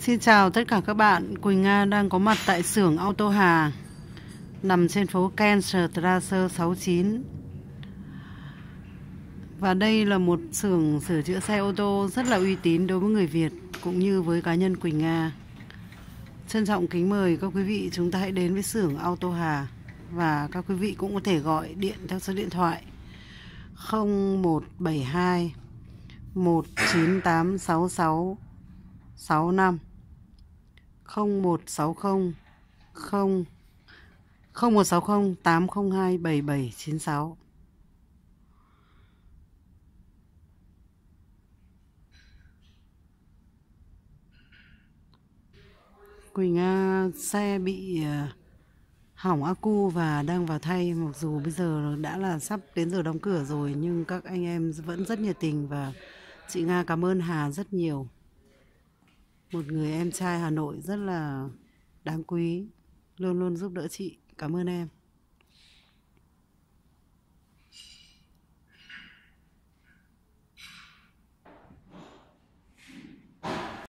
Xin chào tất cả các bạn, Quỳnh Nga đang có mặt tại xưởng Auto Hà nằm trên phố Ken Strasse 69. Và đây là một xưởng sửa chữa xe ô tô rất là uy tín đối với người Việt cũng như với cá nhân Quỳnh Nga. Trân trọng kính mời các quý vị chúng ta hãy đến với xưởng Auto Hà và các quý vị cũng có thể gọi điện theo số điện thoại 0172 19866 65 0160 0 0160 802 7796 Quỳnh à, xe bị à, hỏng acu và đang vào thay mặc dù bây giờ đã là sắp đến giờ đóng cửa rồi nhưng các anh em vẫn rất nhiệt tình và chị Nga cảm ơn Hà rất nhiều một người em trai Hà Nội rất là đáng quý, luôn luôn giúp đỡ chị. Cảm ơn em.